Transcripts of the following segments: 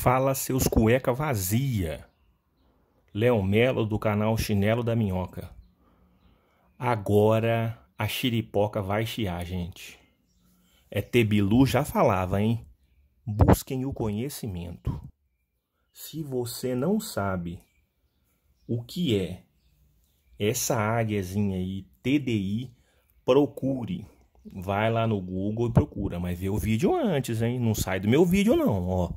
Fala seus cueca vazia. Léo Melo do canal Chinelo da Minhoca. Agora a xiripoca vai chiar, gente. É Tebilu já falava, hein? Busquem o conhecimento. Se você não sabe o que é essa águiazinha aí, TDI, procure. Vai lá no Google e procura, mas vê o vídeo antes, hein? Não sai do meu vídeo não, ó.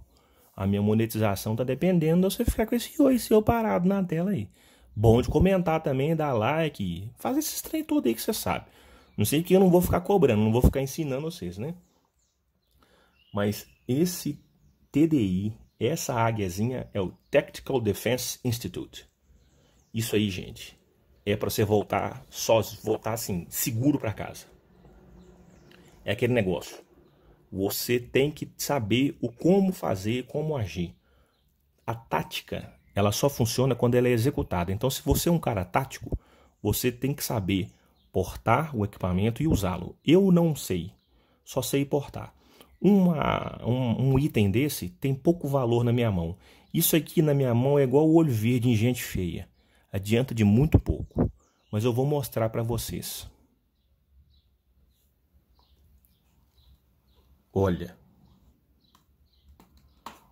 A minha monetização tá dependendo de você ficar com esse oi seu parado na tela aí. Bom de comentar também, dar like, fazer esses trem todo aí que você sabe. Não sei que eu não vou ficar cobrando, não vou ficar ensinando vocês, né? Mas esse TDI, essa águiazinha é o Tactical Defense Institute. Isso aí, gente, é para você voltar só voltar assim, seguro para casa. É aquele negócio. Você tem que saber o como fazer, como agir. A tática, ela só funciona quando ela é executada. Então, se você é um cara tático, você tem que saber portar o equipamento e usá-lo. Eu não sei, só sei portar. Uma, um, um, item desse tem pouco valor na minha mão. Isso aqui na minha mão é igual o olho verde em gente feia. Adianta de muito pouco, mas eu vou mostrar para vocês. Olha,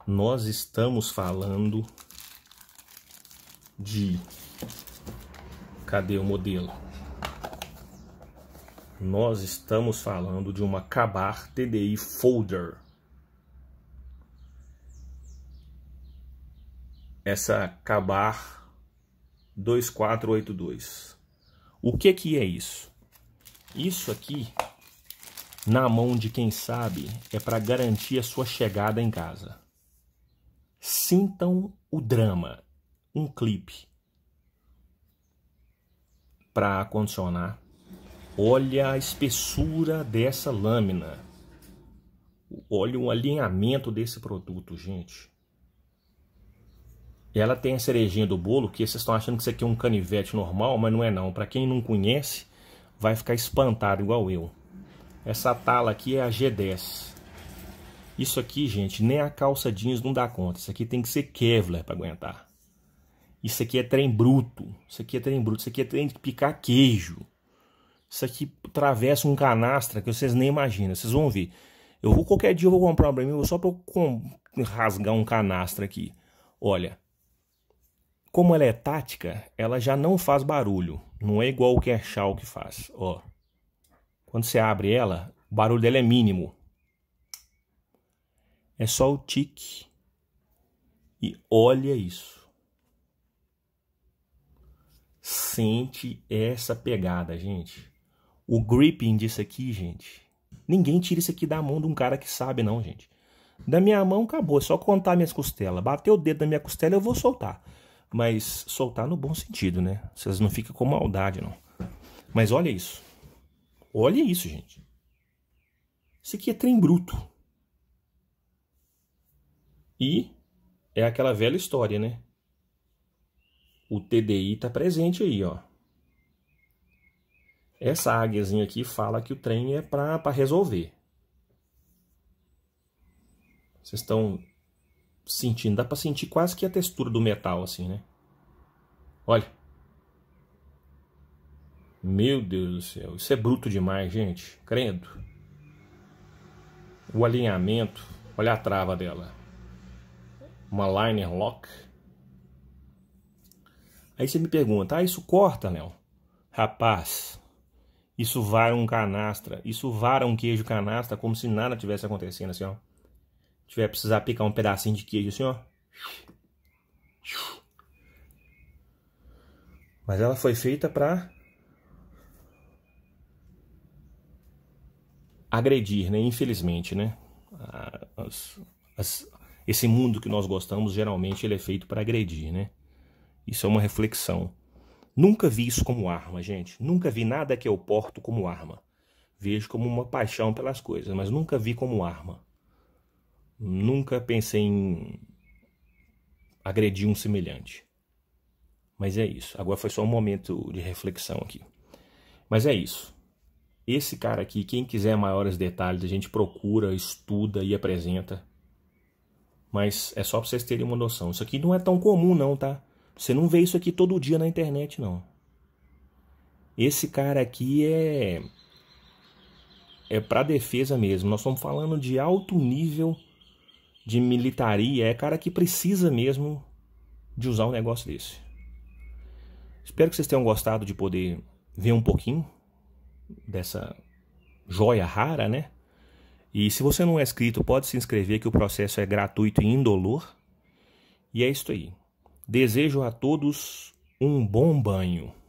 nós estamos falando de. Cadê o modelo? Nós estamos falando de uma Cabar TDI Folder. Essa Cabar 2482. O que que é isso? Isso aqui na mão de quem sabe é para garantir a sua chegada em casa. Sintam o drama, um clipe para condicionar. Olha a espessura dessa lâmina. Olha o alinhamento desse produto, gente. Ela tem a cerejinha do bolo, que vocês estão achando que isso aqui é um canivete normal, mas não é não. Para quem não conhece, vai ficar espantado igual eu. Essa tala aqui é a G10. Isso aqui, gente, nem a calça jeans não dá conta. Isso aqui tem que ser Kevlar para aguentar. Isso aqui é trem bruto. Isso aqui é trem bruto. Isso aqui é trem de picar queijo. Isso aqui atravessa um canastra que vocês nem imaginam. Vocês vão ver. Eu vou qualquer dia eu vou comprar um pra mim, só pra eu rasgar um canastra aqui. Olha, como ela é tática, ela já não faz barulho. Não é igual o Kershaw é que faz, ó. Quando você abre ela, o barulho dela é mínimo. É só o tique. E olha isso. Sente essa pegada, gente. O gripping disso aqui, gente. Ninguém tira isso aqui da mão de um cara que sabe, não, gente. Da minha mão acabou, é só contar minhas costelas. Bater o dedo na minha costela, eu vou soltar. Mas soltar no bom sentido, né? Vocês não ficam com maldade, não. Mas olha isso. Olha isso, gente. Isso aqui é trem bruto. E é aquela velha história, né? O TDI está presente aí, ó. Essa águiazinha aqui fala que o trem é para resolver. Vocês estão sentindo, dá para sentir quase que a textura do metal assim, né? Olha. Meu Deus do céu, isso é bruto demais, gente. Credo, O alinhamento, olha a trava dela. Uma liner lock. Aí você me pergunta, ah, isso corta, Léo? Rapaz, isso vara um canastra, isso vara um queijo canastra como se nada tivesse acontecendo, assim, ó. Tiver precisar picar um pedacinho de queijo, assim, ó. Mas ela foi feita para agredir, né? Infelizmente, né? Ah, as, as, esse mundo que nós gostamos, geralmente, ele é feito para agredir, né? Isso é uma reflexão. Nunca vi isso como arma, gente. Nunca vi nada que eu porto como arma. Vejo como uma paixão pelas coisas, mas nunca vi como arma. Nunca pensei em agredir um semelhante. Mas é isso. Agora foi só um momento de reflexão aqui. Mas é isso. Esse cara aqui, quem quiser maiores detalhes, a gente procura, estuda e apresenta. Mas é só para vocês terem uma noção. Isso aqui não é tão comum não, tá? Você não vê isso aqui todo dia na internet, não. Esse cara aqui é é para defesa mesmo. Nós estamos falando de alto nível de militaria, é cara que precisa mesmo de usar um negócio desse. Espero que vocês tenham gostado de poder ver um pouquinho dessa joia rara, né? E se você não é inscrito, pode se inscrever que o processo é gratuito e indolor. E é isso aí. Desejo a todos um bom banho.